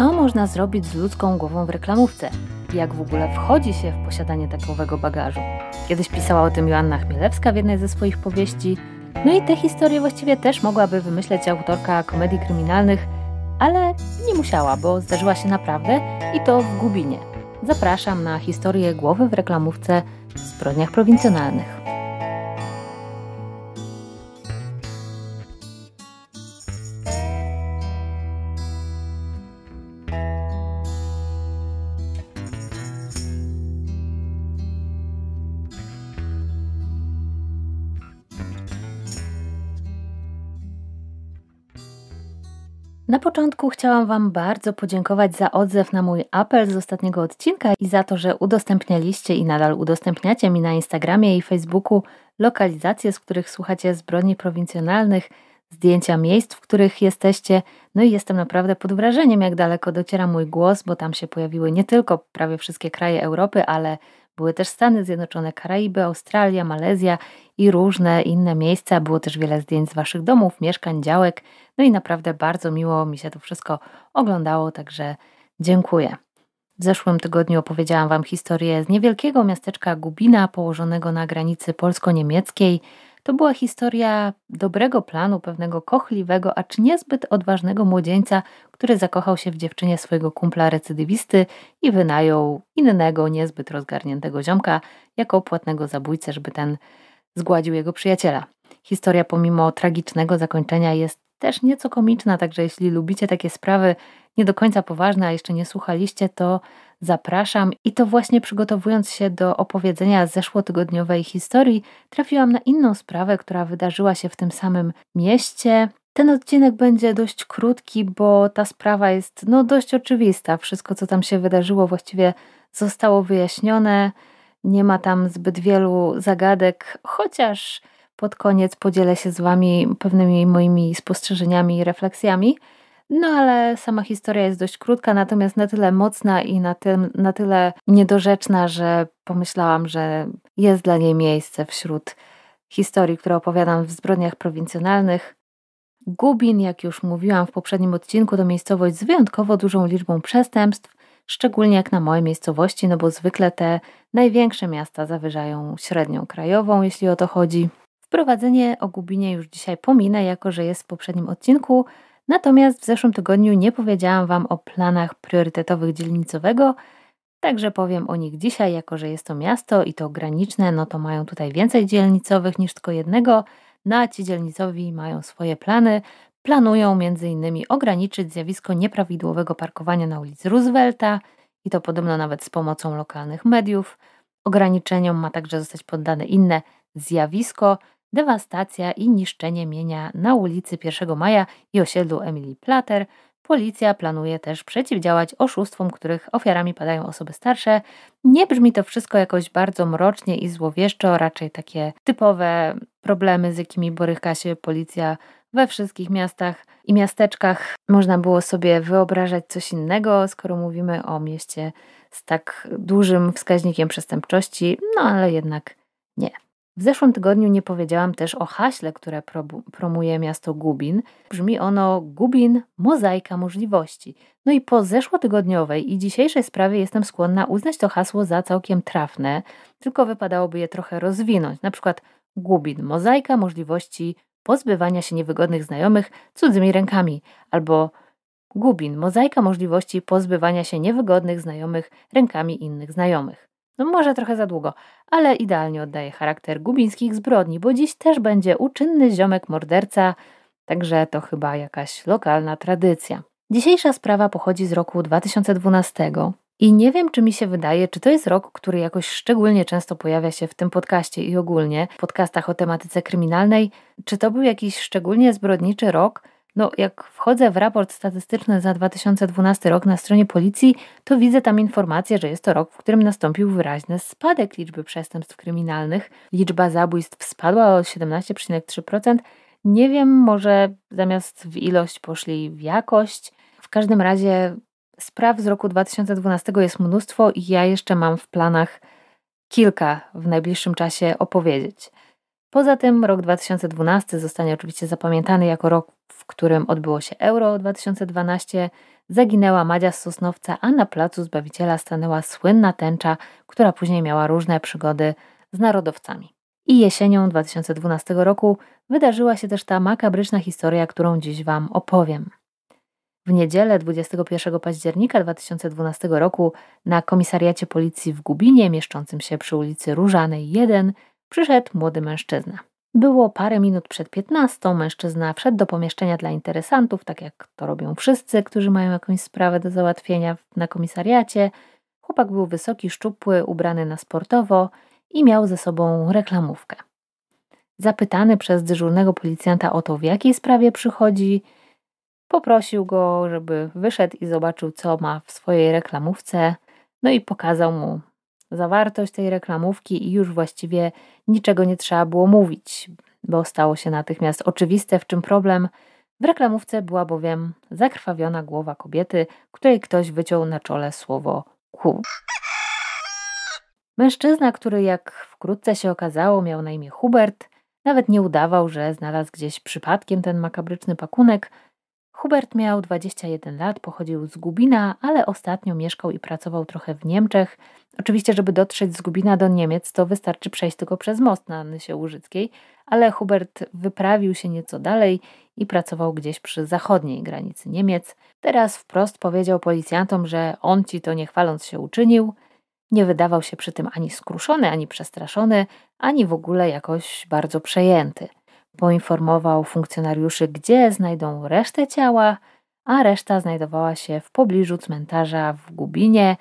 Co można zrobić z ludzką głową w reklamówce? Jak w ogóle wchodzi się w posiadanie takowego bagażu? Kiedyś pisała o tym Joanna Chmielewska w jednej ze swoich powieści. No i te historie właściwie też mogłaby wymyśleć autorka komedii kryminalnych, ale nie musiała, bo zdarzyła się naprawdę i to w Gubinie. Zapraszam na historię głowy w reklamówce w zbrodniach prowincjonalnych. Na początku chciałam Wam bardzo podziękować za odzew na mój apel z ostatniego odcinka i za to, że udostępnialiście i nadal udostępniacie mi na Instagramie i Facebooku lokalizacje, z których słuchacie zbrodni prowincjonalnych, zdjęcia miejsc, w których jesteście. No i jestem naprawdę pod wrażeniem, jak daleko dociera mój głos, bo tam się pojawiły nie tylko prawie wszystkie kraje Europy, ale były też Stany Zjednoczone, Karaiby, Australia, Malezja i różne inne miejsca. Było też wiele zdjęć z Waszych domów, mieszkań, działek. No i naprawdę bardzo miło mi się to wszystko oglądało, także dziękuję. W zeszłym tygodniu opowiedziałam Wam historię z niewielkiego miasteczka Gubina, położonego na granicy polsko-niemieckiej. To była historia dobrego planu pewnego kochliwego, acz niezbyt odważnego młodzieńca, który zakochał się w dziewczynie swojego kumpla recydywisty i wynajął innego, niezbyt rozgarniętego ziomka jako płatnego zabójcę, żeby ten zgładził jego przyjaciela. Historia pomimo tragicznego zakończenia jest też nieco komiczna, także jeśli lubicie takie sprawy nie do końca poważne, a jeszcze nie słuchaliście, to zapraszam. I to właśnie przygotowując się do opowiedzenia zeszłotygodniowej historii, trafiłam na inną sprawę, która wydarzyła się w tym samym mieście. Ten odcinek będzie dość krótki, bo ta sprawa jest no, dość oczywista. Wszystko, co tam się wydarzyło, właściwie zostało wyjaśnione. Nie ma tam zbyt wielu zagadek, chociaż pod koniec podzielę się z Wami pewnymi moimi spostrzeżeniami i refleksjami. No ale sama historia jest dość krótka, natomiast na tyle mocna i na, tym, na tyle niedorzeczna, że pomyślałam, że jest dla niej miejsce wśród historii, które opowiadam w zbrodniach prowincjonalnych. Gubin, jak już mówiłam w poprzednim odcinku, to miejscowość z wyjątkowo dużą liczbą przestępstw, szczególnie jak na małe miejscowości, no bo zwykle te największe miasta zawyżają średnią krajową, jeśli o to chodzi. Wprowadzenie o Gubinie już dzisiaj pominę, jako że jest w poprzednim odcinku, Natomiast w zeszłym tygodniu nie powiedziałam Wam o planach priorytetowych dzielnicowego, także powiem o nich dzisiaj, jako że jest to miasto i to graniczne, no to mają tutaj więcej dzielnicowych niż tylko jednego, no a ci dzielnicowi mają swoje plany. Planują m.in. ograniczyć zjawisko nieprawidłowego parkowania na ulicy Roosevelta i to podobno nawet z pomocą lokalnych mediów. Ograniczeniom ma także zostać poddane inne zjawisko, dewastacja i niszczenie mienia na ulicy 1 Maja i osiedlu Emilii Plater. Policja planuje też przeciwdziałać oszustwom, których ofiarami padają osoby starsze. Nie brzmi to wszystko jakoś bardzo mrocznie i złowieszczo, raczej takie typowe problemy, z jakimi boryka się policja we wszystkich miastach i miasteczkach. Można było sobie wyobrażać coś innego, skoro mówimy o mieście z tak dużym wskaźnikiem przestępczości, no ale jednak nie. W zeszłym tygodniu nie powiedziałam też o haśle, które pro, promuje miasto Gubin. Brzmi ono Gubin Mozaika Możliwości. No i po zeszłotygodniowej i dzisiejszej sprawie jestem skłonna uznać to hasło za całkiem trafne, tylko wypadałoby je trochę rozwinąć. Na przykład Gubin Mozaika Możliwości pozbywania się niewygodnych znajomych cudzymi rękami albo Gubin Mozaika Możliwości pozbywania się niewygodnych znajomych rękami innych znajomych. No może trochę za długo, ale idealnie oddaje charakter gubińskich zbrodni, bo dziś też będzie uczynny ziomek morderca, także to chyba jakaś lokalna tradycja. Dzisiejsza sprawa pochodzi z roku 2012 i nie wiem, czy mi się wydaje, czy to jest rok, który jakoś szczególnie często pojawia się w tym podcaście i ogólnie w podcastach o tematyce kryminalnej, czy to był jakiś szczególnie zbrodniczy rok, no, jak wchodzę w raport statystyczny za 2012 rok na stronie policji, to widzę tam informację, że jest to rok, w którym nastąpił wyraźny spadek liczby przestępstw kryminalnych. Liczba zabójstw spadła o 17,3%. Nie wiem, może zamiast w ilość poszli w jakość. W każdym razie spraw z roku 2012 jest mnóstwo i ja jeszcze mam w planach kilka w najbliższym czasie opowiedzieć. Poza tym rok 2012 zostanie oczywiście zapamiętany jako rok, w którym odbyło się Euro 2012, zaginęła Madzia z Sosnowca, a na placu Zbawiciela stanęła słynna tęcza, która później miała różne przygody z narodowcami. I jesienią 2012 roku wydarzyła się też ta makabryczna historia, którą dziś Wam opowiem. W niedzielę 21 października 2012 roku na komisariacie policji w Gubinie, mieszczącym się przy ulicy Różanej 1, Przyszedł młody mężczyzna. Było parę minut przed piętnastą, mężczyzna wszedł do pomieszczenia dla interesantów, tak jak to robią wszyscy, którzy mają jakąś sprawę do załatwienia na komisariacie. Chłopak był wysoki, szczupły, ubrany na sportowo i miał ze sobą reklamówkę. Zapytany przez dyżurnego policjanta o to, w jakiej sprawie przychodzi, poprosił go, żeby wyszedł i zobaczył, co ma w swojej reklamówce, no i pokazał mu Zawartość tej reklamówki i już właściwie niczego nie trzeba było mówić, bo stało się natychmiast oczywiste, w czym problem. W reklamówce była bowiem zakrwawiona głowa kobiety, której ktoś wyciął na czole słowo ku. Mężczyzna, który jak wkrótce się okazało miał na imię Hubert, nawet nie udawał, że znalazł gdzieś przypadkiem ten makabryczny pakunek, Hubert miał 21 lat, pochodził z Gubina, ale ostatnio mieszkał i pracował trochę w Niemczech. Oczywiście, żeby dotrzeć z Gubina do Niemiec, to wystarczy przejść tylko przez most na Nysie Łużyckiej, ale Hubert wyprawił się nieco dalej i pracował gdzieś przy zachodniej granicy Niemiec. Teraz wprost powiedział policjantom, że on ci to nie chwaląc się uczynił. Nie wydawał się przy tym ani skruszony, ani przestraszony, ani w ogóle jakoś bardzo przejęty – Poinformował funkcjonariuszy, gdzie znajdą resztę ciała, a reszta znajdowała się w pobliżu cmentarza w Gubinie,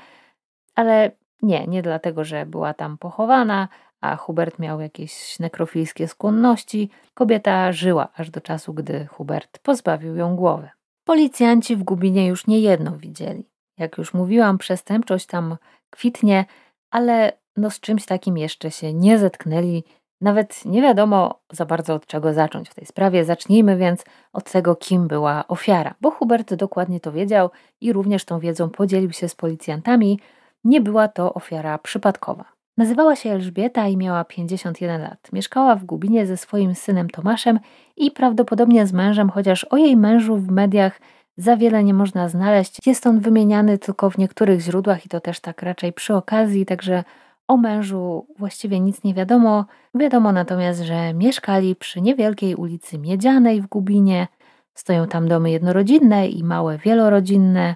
ale nie, nie dlatego, że była tam pochowana, a Hubert miał jakieś nekrofilskie skłonności. Kobieta żyła aż do czasu, gdy Hubert pozbawił ją głowy. Policjanci w Gubinie już niejedno widzieli. Jak już mówiłam, przestępczość tam kwitnie, ale no z czymś takim jeszcze się nie zetknęli nawet nie wiadomo za bardzo od czego zacząć w tej sprawie. Zacznijmy więc od tego, kim była ofiara, bo Hubert dokładnie to wiedział i również tą wiedzą podzielił się z policjantami. Nie była to ofiara przypadkowa. Nazywała się Elżbieta i miała 51 lat. Mieszkała w Gubinie ze swoim synem Tomaszem i prawdopodobnie z mężem, chociaż o jej mężu w mediach za wiele nie można znaleźć. Jest on wymieniany tylko w niektórych źródłach i to też tak raczej przy okazji, także o mężu właściwie nic nie wiadomo, wiadomo natomiast, że mieszkali przy niewielkiej ulicy Miedzianej w Gubinie. Stoją tam domy jednorodzinne i małe wielorodzinne.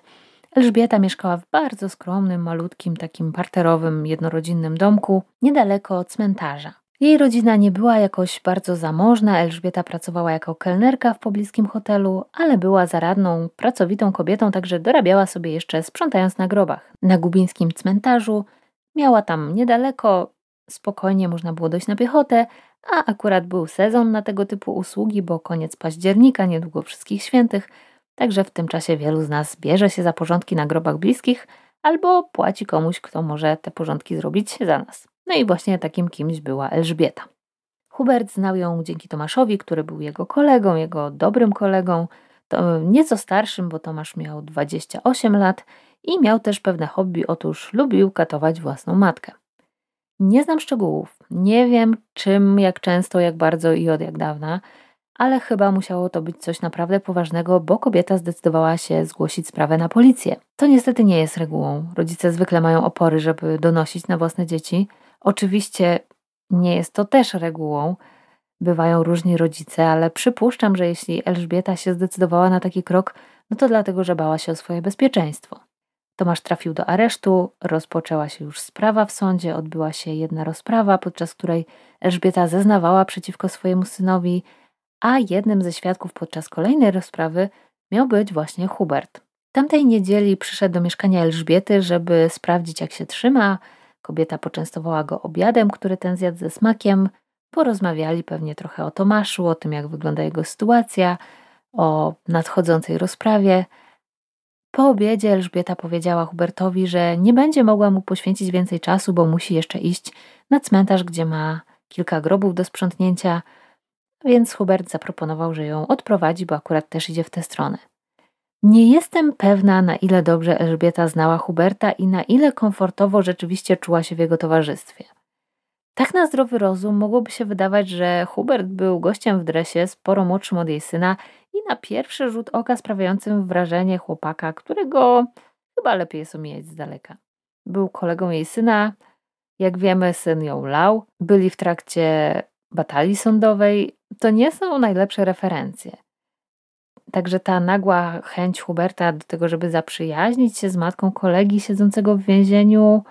Elżbieta mieszkała w bardzo skromnym, malutkim, takim parterowym, jednorodzinnym domku, niedaleko cmentarza. Jej rodzina nie była jakoś bardzo zamożna, Elżbieta pracowała jako kelnerka w pobliskim hotelu, ale była zaradną, pracowitą kobietą, także dorabiała sobie jeszcze sprzątając na grobach. Na gubińskim cmentarzu Miała tam niedaleko, spokojnie można było dojść na piechotę, a akurat był sezon na tego typu usługi, bo koniec października, niedługo wszystkich świętych, także w tym czasie wielu z nas bierze się za porządki na grobach bliskich albo płaci komuś, kto może te porządki zrobić za nas. No i właśnie takim kimś była Elżbieta. Hubert znał ją dzięki Tomaszowi, który był jego kolegą, jego dobrym kolegą, nieco starszym, bo Tomasz miał 28 lat i miał też pewne hobby, otóż lubił katować własną matkę. Nie znam szczegółów, nie wiem czym, jak często, jak bardzo i od jak dawna, ale chyba musiało to być coś naprawdę poważnego, bo kobieta zdecydowała się zgłosić sprawę na policję. To niestety nie jest regułą. Rodzice zwykle mają opory, żeby donosić na własne dzieci. Oczywiście nie jest to też regułą. Bywają różni rodzice, ale przypuszczam, że jeśli Elżbieta się zdecydowała na taki krok, no to dlatego, że bała się o swoje bezpieczeństwo. Tomasz trafił do aresztu, rozpoczęła się już sprawa w sądzie, odbyła się jedna rozprawa, podczas której Elżbieta zeznawała przeciwko swojemu synowi, a jednym ze świadków podczas kolejnej rozprawy miał być właśnie Hubert. Tamtej niedzieli przyszedł do mieszkania Elżbiety, żeby sprawdzić, jak się trzyma. Kobieta poczęstowała go obiadem, który ten zjadł ze smakiem. Porozmawiali pewnie trochę o Tomaszu, o tym, jak wygląda jego sytuacja, o nadchodzącej rozprawie. Po obiedzie Elżbieta powiedziała Hubertowi, że nie będzie mogła mu poświęcić więcej czasu, bo musi jeszcze iść na cmentarz, gdzie ma kilka grobów do sprzątnięcia, więc Hubert zaproponował, że ją odprowadzi, bo akurat też idzie w tę stronę. Nie jestem pewna, na ile dobrze Elżbieta znała Huberta i na ile komfortowo rzeczywiście czuła się w jego towarzystwie. Tak na zdrowy rozum mogłoby się wydawać, że Hubert był gościem w dresie, sporo młodszym od jej syna na pierwszy rzut oka sprawiającym wrażenie chłopaka, którego chyba lepiej jest omijać z daleka. Był kolegą jej syna, jak wiemy, syn ją lał, byli w trakcie batalii sądowej. To nie są najlepsze referencje. Także ta nagła chęć Huberta do tego, żeby zaprzyjaźnić się z matką kolegi siedzącego w więzieniu,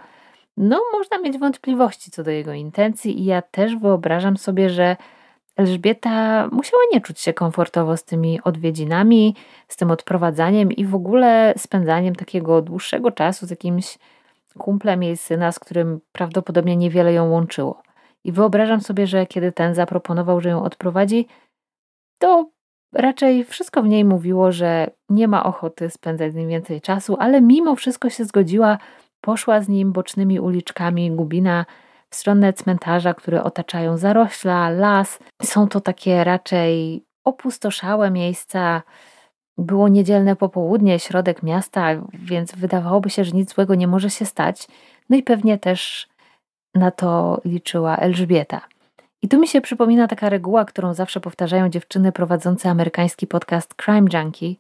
no można mieć wątpliwości co do jego intencji i ja też wyobrażam sobie, że Elżbieta musiała nie czuć się komfortowo z tymi odwiedzinami, z tym odprowadzaniem i w ogóle spędzaniem takiego dłuższego czasu z jakimś kumplem jej syna, z którym prawdopodobnie niewiele ją łączyło. I wyobrażam sobie, że kiedy ten zaproponował, że ją odprowadzi, to raczej wszystko w niej mówiło, że nie ma ochoty spędzać z nim więcej czasu, ale mimo wszystko się zgodziła, poszła z nim bocznymi uliczkami Gubina w stronę cmentarza, które otaczają zarośla, las. Są to takie raczej opustoszałe miejsca. Było niedzielne popołudnie, środek miasta, więc wydawałoby się, że nic złego nie może się stać. No i pewnie też na to liczyła Elżbieta. I tu mi się przypomina taka reguła, którą zawsze powtarzają dziewczyny prowadzące amerykański podcast Crime Junkie: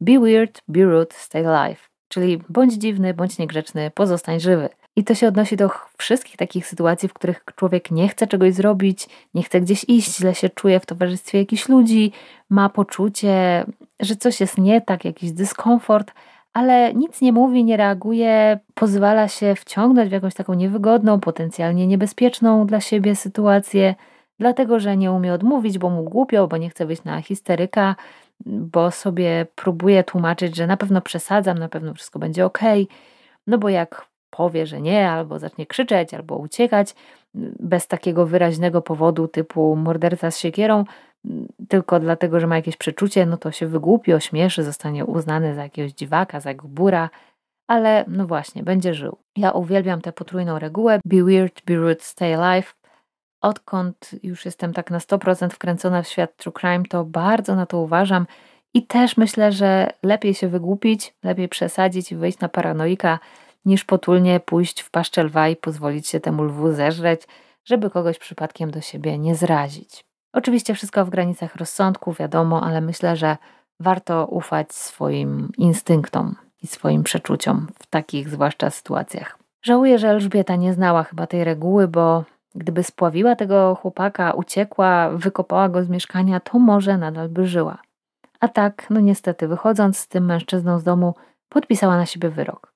Be weird, be rude, stay alive. Czyli bądź dziwny, bądź niegrzeczny, pozostań żywy. I to się odnosi do wszystkich takich sytuacji, w których człowiek nie chce czegoś zrobić, nie chce gdzieś iść, źle się czuje w towarzystwie jakichś ludzi, ma poczucie, że coś jest nie tak, jakiś dyskomfort, ale nic nie mówi, nie reaguje, pozwala się wciągnąć w jakąś taką niewygodną, potencjalnie niebezpieczną dla siebie sytuację, dlatego że nie umie odmówić, bo mu głupio, bo nie chce być na histeryka, bo sobie próbuje tłumaczyć, że na pewno przesadzam, na pewno wszystko będzie ok. No bo jak powie, że nie, albo zacznie krzyczeć, albo uciekać mm, bez takiego wyraźnego powodu typu morderca z siekierą, mm, tylko dlatego, że ma jakieś przeczucie, no to się wygłupi, ośmieszy, zostanie uznany za jakiegoś dziwaka, za gbura, ale no właśnie, będzie żył. Ja uwielbiam tę potrójną regułę be weird, be rude, stay alive. Odkąd już jestem tak na 100% wkręcona w świat true crime, to bardzo na to uważam i też myślę, że lepiej się wygłupić, lepiej przesadzić i wyjść na paranoika, niż potulnie pójść w paszczel lwa i pozwolić się temu lwu zeżreć, żeby kogoś przypadkiem do siebie nie zrazić. Oczywiście wszystko w granicach rozsądku, wiadomo, ale myślę, że warto ufać swoim instynktom i swoim przeczuciom w takich zwłaszcza sytuacjach. Żałuję, że Elżbieta nie znała chyba tej reguły, bo gdyby spławiła tego chłopaka, uciekła, wykopała go z mieszkania, to może nadal by żyła. A tak, no niestety, wychodząc z tym mężczyzną z domu, podpisała na siebie wyrok.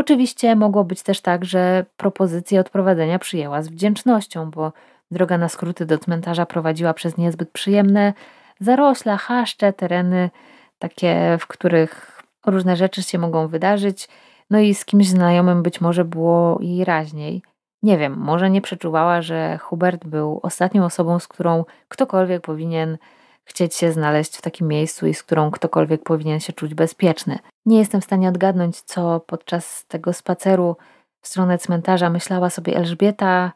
Oczywiście mogło być też tak, że propozycję odprowadzenia przyjęła z wdzięcznością, bo droga na skróty do cmentarza prowadziła przez niezbyt przyjemne zarośla, chaszcze, tereny takie, w których różne rzeczy się mogą wydarzyć. No i z kimś znajomym być może było jej raźniej. Nie wiem, może nie przeczuwała, że Hubert był ostatnią osobą, z którą ktokolwiek powinien chcieć się znaleźć w takim miejscu i z którą ktokolwiek powinien się czuć bezpieczny. Nie jestem w stanie odgadnąć, co podczas tego spaceru w stronę cmentarza myślała sobie Elżbieta,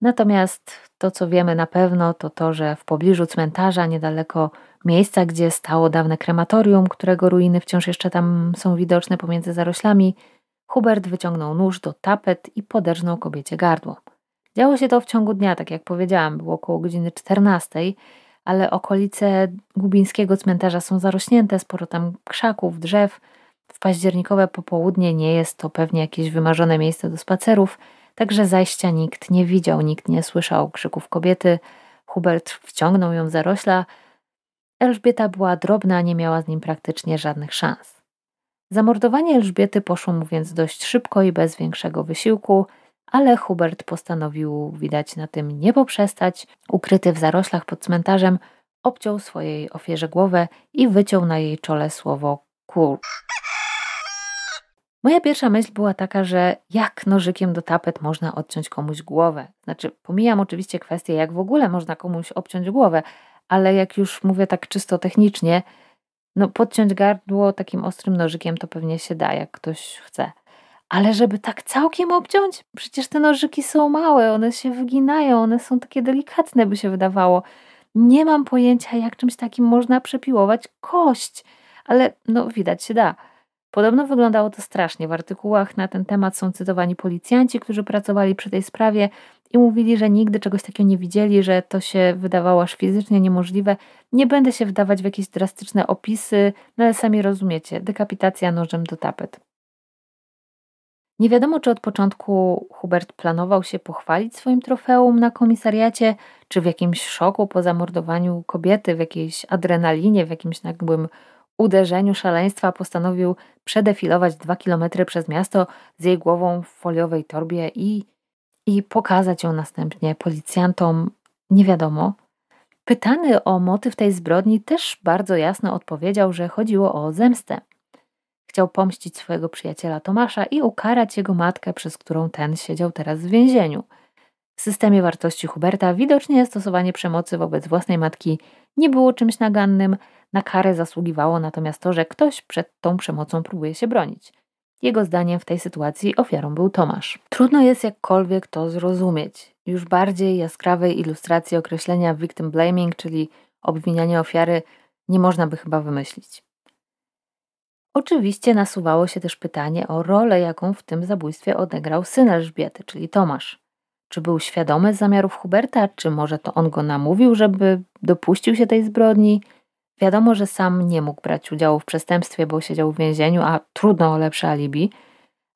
natomiast to, co wiemy na pewno, to to, że w pobliżu cmentarza, niedaleko miejsca, gdzie stało dawne krematorium, którego ruiny wciąż jeszcze tam są widoczne pomiędzy zaroślami, Hubert wyciągnął nóż do tapet i poderżnął kobiecie gardło. Działo się to w ciągu dnia, tak jak powiedziałam, było około godziny 14, ale okolice gubińskiego cmentarza są zarośnięte, sporo tam krzaków, drzew. W październikowe popołudnie nie jest to pewnie jakieś wymarzone miejsce do spacerów, także zajścia nikt nie widział, nikt nie słyszał krzyków kobiety. Hubert wciągnął ją w zarośla. Elżbieta była drobna, nie miała z nim praktycznie żadnych szans. Zamordowanie Elżbiety poszło mu więc dość szybko i bez większego wysiłku – ale Hubert postanowił, widać na tym nie poprzestać. Ukryty w zaroślach pod cmentarzem, obciął swojej ofierze głowę i wyciął na jej czole słowo kur. Moja pierwsza myśl była taka, że jak nożykiem do tapet można odciąć komuś głowę. Znaczy, pomijam oczywiście kwestię, jak w ogóle można komuś obciąć głowę, ale jak już mówię tak czysto technicznie, no podciąć gardło takim ostrym nożykiem to pewnie się da, jak ktoś chce. Ale żeby tak całkiem obciąć? Przecież te nożyki są małe, one się wyginają, one są takie delikatne, by się wydawało. Nie mam pojęcia, jak czymś takim można przepiłować kość, ale no widać się da. Podobno wyglądało to strasznie. W artykułach na ten temat są cytowani policjanci, którzy pracowali przy tej sprawie i mówili, że nigdy czegoś takiego nie widzieli, że to się wydawało aż fizycznie niemożliwe. Nie będę się wdawać w jakieś drastyczne opisy, no ale sami rozumiecie, dekapitacja nożem do tapet. Nie wiadomo, czy od początku Hubert planował się pochwalić swoim trofeum na komisariacie, czy w jakimś szoku po zamordowaniu kobiety, w jakiejś adrenalinie, w jakimś nagłym uderzeniu szaleństwa postanowił przedefilować dwa kilometry przez miasto z jej głową w foliowej torbie i, i pokazać ją następnie policjantom. Nie wiadomo. Pytany o motyw tej zbrodni też bardzo jasno odpowiedział, że chodziło o zemstę. Chciał pomścić swojego przyjaciela Tomasza i ukarać jego matkę, przez którą ten siedział teraz w więzieniu. W systemie wartości Huberta widocznie stosowanie przemocy wobec własnej matki nie było czymś nagannym, na karę zasługiwało natomiast to, że ktoś przed tą przemocą próbuje się bronić. Jego zdaniem w tej sytuacji ofiarą był Tomasz. Trudno jest jakkolwiek to zrozumieć. Już bardziej jaskrawej ilustracji określenia victim blaming, czyli obwinianie ofiary, nie można by chyba wymyślić. Oczywiście nasuwało się też pytanie o rolę, jaką w tym zabójstwie odegrał syn Elżbiety, czyli Tomasz. Czy był świadomy zamiarów Huberta, czy może to on go namówił, żeby dopuścił się tej zbrodni? Wiadomo, że sam nie mógł brać udziału w przestępstwie, bo siedział w więzieniu, a trudno o lepsze alibi,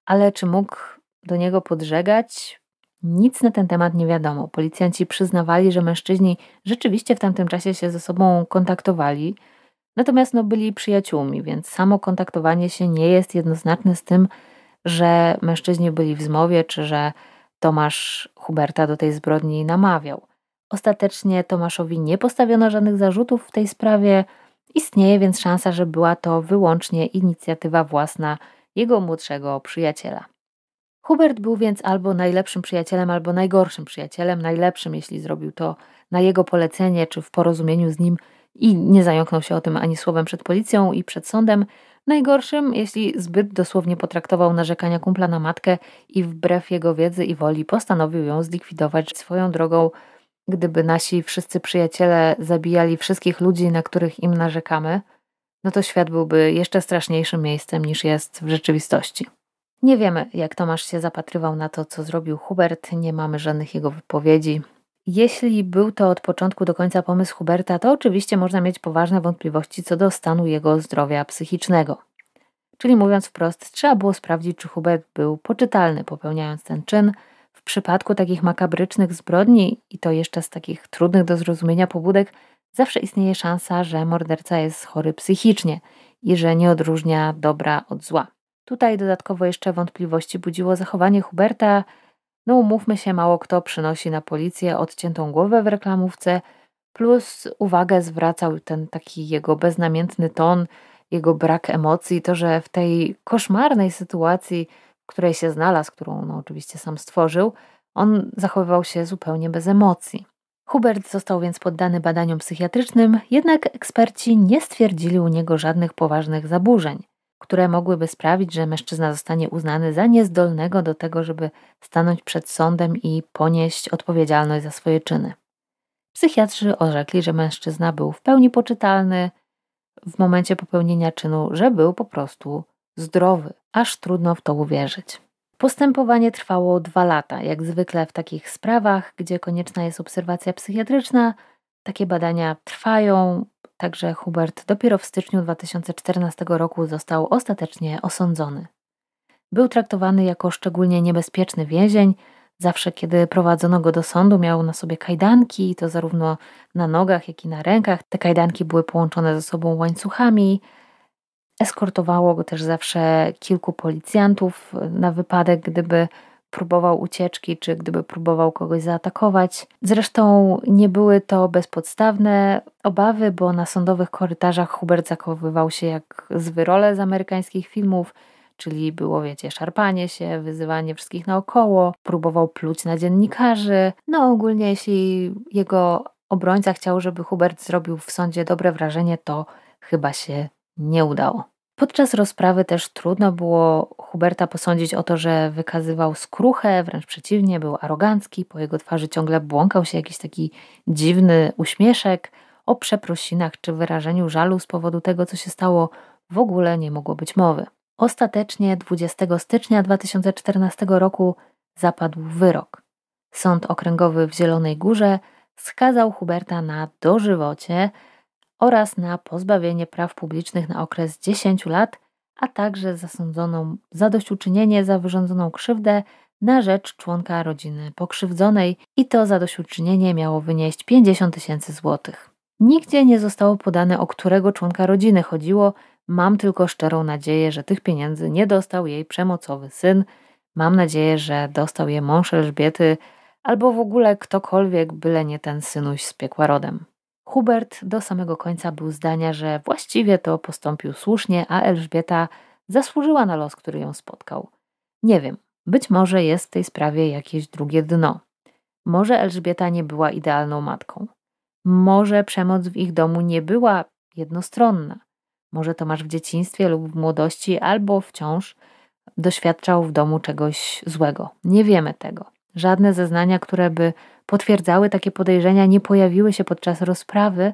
ale czy mógł do niego podżegać? Nic na ten temat nie wiadomo. Policjanci przyznawali, że mężczyźni rzeczywiście w tamtym czasie się ze sobą kontaktowali, Natomiast no, byli przyjaciółmi, więc samo kontaktowanie się nie jest jednoznaczne z tym, że mężczyźni byli w zmowie, czy że Tomasz Huberta do tej zbrodni namawiał. Ostatecznie Tomaszowi nie postawiono żadnych zarzutów w tej sprawie. Istnieje więc szansa, że była to wyłącznie inicjatywa własna jego młodszego przyjaciela. Hubert był więc albo najlepszym przyjacielem, albo najgorszym przyjacielem, najlepszym, jeśli zrobił to na jego polecenie czy w porozumieniu z nim i nie zająknął się o tym ani słowem przed policją i przed sądem. Najgorszym, jeśli zbyt dosłownie potraktował narzekania kumpla na matkę i wbrew jego wiedzy i woli postanowił ją zlikwidować swoją drogą. Gdyby nasi wszyscy przyjaciele zabijali wszystkich ludzi, na których im narzekamy, no to świat byłby jeszcze straszniejszym miejscem niż jest w rzeczywistości. Nie wiemy, jak Tomasz się zapatrywał na to, co zrobił Hubert, nie mamy żadnych jego wypowiedzi, jeśli był to od początku do końca pomysł Huberta, to oczywiście można mieć poważne wątpliwości co do stanu jego zdrowia psychicznego. Czyli mówiąc wprost, trzeba było sprawdzić, czy Hubert był poczytalny, popełniając ten czyn. W przypadku takich makabrycznych zbrodni, i to jeszcze z takich trudnych do zrozumienia pobudek, zawsze istnieje szansa, że morderca jest chory psychicznie i że nie odróżnia dobra od zła. Tutaj dodatkowo jeszcze wątpliwości budziło zachowanie Huberta, no umówmy się, mało kto przynosi na policję odciętą głowę w reklamówce, plus uwagę zwracał ten taki jego beznamiętny ton, jego brak emocji, to, że w tej koszmarnej sytuacji, w której się znalazł, którą no, oczywiście sam stworzył, on zachowywał się zupełnie bez emocji. Hubert został więc poddany badaniom psychiatrycznym, jednak eksperci nie stwierdzili u niego żadnych poważnych zaburzeń które mogłyby sprawić, że mężczyzna zostanie uznany za niezdolnego do tego, żeby stanąć przed sądem i ponieść odpowiedzialność za swoje czyny. Psychiatrzy orzekli, że mężczyzna był w pełni poczytalny w momencie popełnienia czynu, że był po prostu zdrowy. Aż trudno w to uwierzyć. Postępowanie trwało dwa lata. Jak zwykle w takich sprawach, gdzie konieczna jest obserwacja psychiatryczna, takie badania trwają, także Hubert dopiero w styczniu 2014 roku został ostatecznie osądzony. Był traktowany jako szczególnie niebezpieczny więzień. Zawsze, kiedy prowadzono go do sądu, miał na sobie kajdanki, i to zarówno na nogach, jak i na rękach. Te kajdanki były połączone ze sobą łańcuchami. Eskortowało go też zawsze kilku policjantów na wypadek, gdyby próbował ucieczki, czy gdyby próbował kogoś zaatakować. Zresztą nie były to bezpodstawne obawy, bo na sądowych korytarzach Hubert zachowywał się jak z wyrole z amerykańskich filmów, czyli było, wiecie, szarpanie się, wyzywanie wszystkich naokoło, próbował pluć na dziennikarzy. No ogólnie, jeśli jego obrońca chciał, żeby Hubert zrobił w sądzie dobre wrażenie, to chyba się nie udało. Podczas rozprawy też trudno było Huberta posądzić o to, że wykazywał skruchę, wręcz przeciwnie, był arogancki, po jego twarzy ciągle błąkał się jakiś taki dziwny uśmieszek. O przeprosinach czy wyrażeniu żalu z powodu tego, co się stało, w ogóle nie mogło być mowy. Ostatecznie 20 stycznia 2014 roku zapadł wyrok. Sąd okręgowy w Zielonej Górze skazał Huberta na dożywocie oraz na pozbawienie praw publicznych na okres 10 lat, a także zasądzoną zadośćuczynienie za wyrządzoną krzywdę na rzecz członka rodziny pokrzywdzonej i to zadośćuczynienie miało wynieść 50 tysięcy złotych. Nigdzie nie zostało podane, o którego członka rodziny chodziło. Mam tylko szczerą nadzieję, że tych pieniędzy nie dostał jej przemocowy syn. Mam nadzieję, że dostał je mąż Elżbiety albo w ogóle ktokolwiek, byle nie ten synuś z piekła rodem. Hubert do samego końca był zdania, że właściwie to postąpił słusznie, a Elżbieta zasłużyła na los, który ją spotkał. Nie wiem, być może jest w tej sprawie jakieś drugie dno. Może Elżbieta nie była idealną matką. Może przemoc w ich domu nie była jednostronna. Może Tomasz w dzieciństwie lub w młodości albo wciąż doświadczał w domu czegoś złego. Nie wiemy tego. Żadne zeznania, które by potwierdzały takie podejrzenia, nie pojawiły się podczas rozprawy,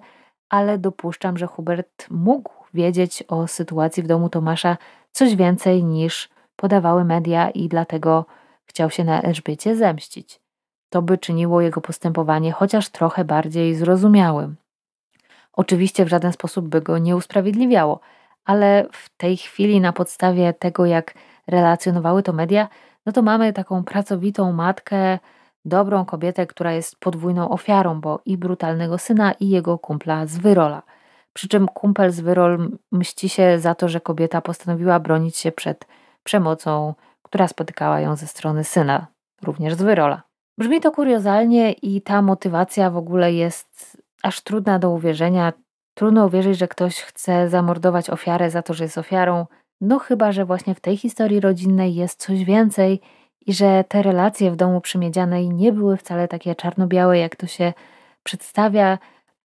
ale dopuszczam, że Hubert mógł wiedzieć o sytuacji w domu Tomasza coś więcej niż podawały media i dlatego chciał się na Elżbiecie zemścić. To by czyniło jego postępowanie chociaż trochę bardziej zrozumiałym. Oczywiście w żaden sposób by go nie usprawiedliwiało, ale w tej chwili, na podstawie tego, jak relacjonowały to media, no to mamy taką pracowitą matkę, dobrą kobietę, która jest podwójną ofiarą, bo i brutalnego syna, i jego kumpla z Wyrola. Przy czym kumpel z Wyrol mści się za to, że kobieta postanowiła bronić się przed przemocą, która spotykała ją ze strony syna, również z Wyrola. Brzmi to kuriozalnie i ta motywacja w ogóle jest aż trudna do uwierzenia. Trudno uwierzyć, że ktoś chce zamordować ofiarę za to, że jest ofiarą. No chyba, że właśnie w tej historii rodzinnej jest coś więcej i że te relacje w domu przymiedzianej nie były wcale takie czarno-białe, jak to się przedstawia,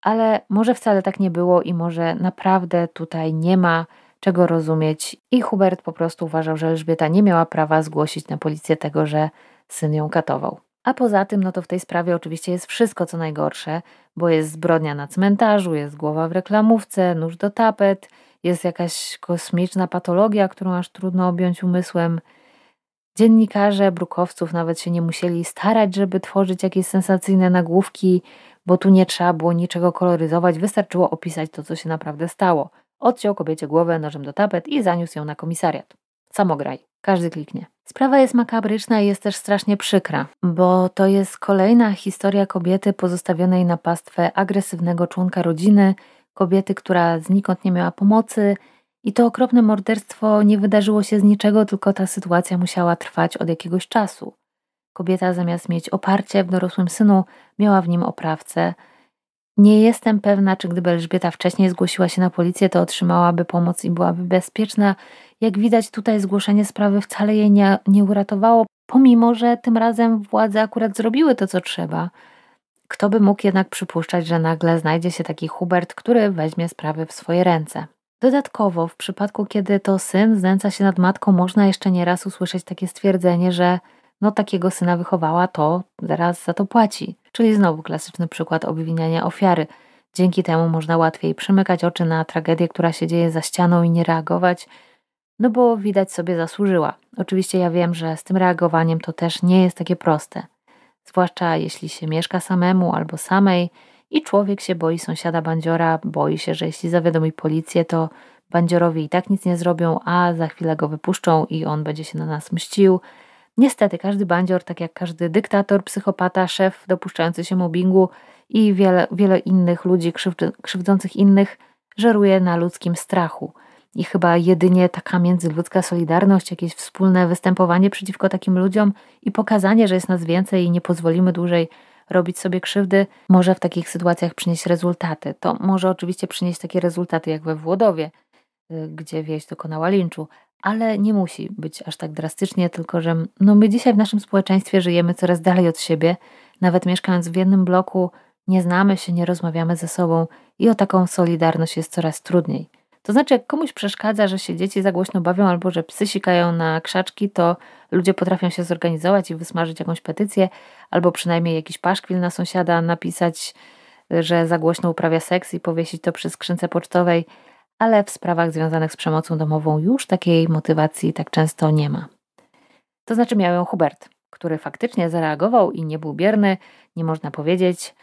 ale może wcale tak nie było i może naprawdę tutaj nie ma czego rozumieć. I Hubert po prostu uważał, że Elżbieta nie miała prawa zgłosić na policję tego, że syn ją katował. A poza tym, no to w tej sprawie oczywiście jest wszystko co najgorsze, bo jest zbrodnia na cmentarzu, jest głowa w reklamówce, nóż do tapet, jest jakaś kosmiczna patologia, którą aż trudno objąć umysłem. Dziennikarze brukowców nawet się nie musieli starać, żeby tworzyć jakieś sensacyjne nagłówki, bo tu nie trzeba było niczego koloryzować, wystarczyło opisać to, co się naprawdę stało. Odciął kobiecie głowę nożem do tapet i zaniósł ją na komisariat. Samograj. Każdy kliknie. Sprawa jest makabryczna i jest też strasznie przykra, bo to jest kolejna historia kobiety pozostawionej na pastwę agresywnego członka rodziny, kobiety, która znikąd nie miała pomocy, i to okropne morderstwo nie wydarzyło się z niczego, tylko ta sytuacja musiała trwać od jakiegoś czasu. Kobieta zamiast mieć oparcie w dorosłym synu, miała w nim oprawcę. Nie jestem pewna, czy gdyby Elżbieta wcześniej zgłosiła się na policję, to otrzymałaby pomoc i byłaby bezpieczna. Jak widać, tutaj zgłoszenie sprawy wcale jej nie, nie uratowało, pomimo że tym razem władze akurat zrobiły to, co trzeba. Kto by mógł jednak przypuszczać, że nagle znajdzie się taki Hubert, który weźmie sprawy w swoje ręce. Dodatkowo, w przypadku, kiedy to syn znęca się nad matką, można jeszcze nieraz usłyszeć takie stwierdzenie, że no takiego syna wychowała, to zaraz za to płaci. Czyli znowu klasyczny przykład obwiniania ofiary. Dzięki temu można łatwiej przymykać oczy na tragedię, która się dzieje za ścianą i nie reagować, no bo widać sobie zasłużyła. Oczywiście ja wiem, że z tym reagowaniem to też nie jest takie proste. Zwłaszcza jeśli się mieszka samemu albo samej, i człowiek się boi sąsiada bandziora, boi się, że jeśli zawiadomi policję, to bandziorowie i tak nic nie zrobią, a za chwilę go wypuszczą i on będzie się na nas mścił. Niestety, każdy bandzior, tak jak każdy dyktator, psychopata, szef dopuszczający się mobbingu i wiele, wiele innych ludzi krzywdzących innych, żeruje na ludzkim strachu. I chyba jedynie taka międzyludzka solidarność, jakieś wspólne występowanie przeciwko takim ludziom i pokazanie, że jest nas więcej i nie pozwolimy dłużej robić sobie krzywdy, może w takich sytuacjach przynieść rezultaty. To może oczywiście przynieść takie rezultaty jak we Włodowie, y, gdzie wieś dokonała linczu, ale nie musi być aż tak drastycznie, tylko że no my dzisiaj w naszym społeczeństwie żyjemy coraz dalej od siebie, nawet mieszkając w jednym bloku, nie znamy się, nie rozmawiamy ze sobą i o taką solidarność jest coraz trudniej. To znaczy, jak komuś przeszkadza, że się dzieci za głośno bawią albo że psy sikają na krzaczki, to ludzie potrafią się zorganizować i wysmażyć jakąś petycję, albo przynajmniej jakiś paszkwil na sąsiada napisać, że za głośno uprawia seks i powiesić to przy skrzynce pocztowej, ale w sprawach związanych z przemocą domową już takiej motywacji tak często nie ma. To znaczy miał ją Hubert, który faktycznie zareagował i nie był bierny, nie można powiedzieć.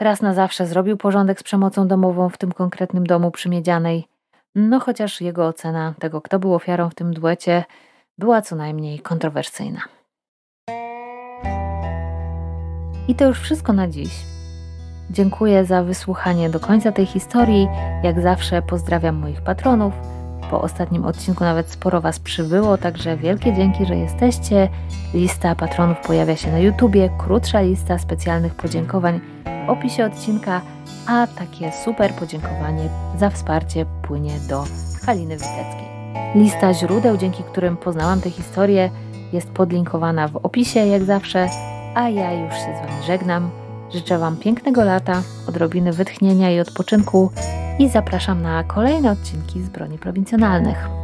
Raz na zawsze zrobił porządek z przemocą domową w tym konkretnym domu przymiedzianej no chociaż jego ocena tego, kto był ofiarą w tym duecie, była co najmniej kontrowersyjna. I to już wszystko na dziś. Dziękuję za wysłuchanie do końca tej historii. Jak zawsze pozdrawiam moich patronów. Po ostatnim odcinku nawet sporo Was przybyło, także wielkie dzięki, że jesteście. Lista patronów pojawia się na YouTubie, krótsza lista specjalnych podziękowań w opisie odcinka, a takie super podziękowanie za wsparcie płynie do Haliny Witeckiej. Lista źródeł, dzięki którym poznałam tę historię, jest podlinkowana w opisie, jak zawsze, a ja już się z Wami żegnam. Życzę Wam pięknego lata, odrobiny wytchnienia i odpoczynku i zapraszam na kolejne odcinki z broni prowincjonalnych.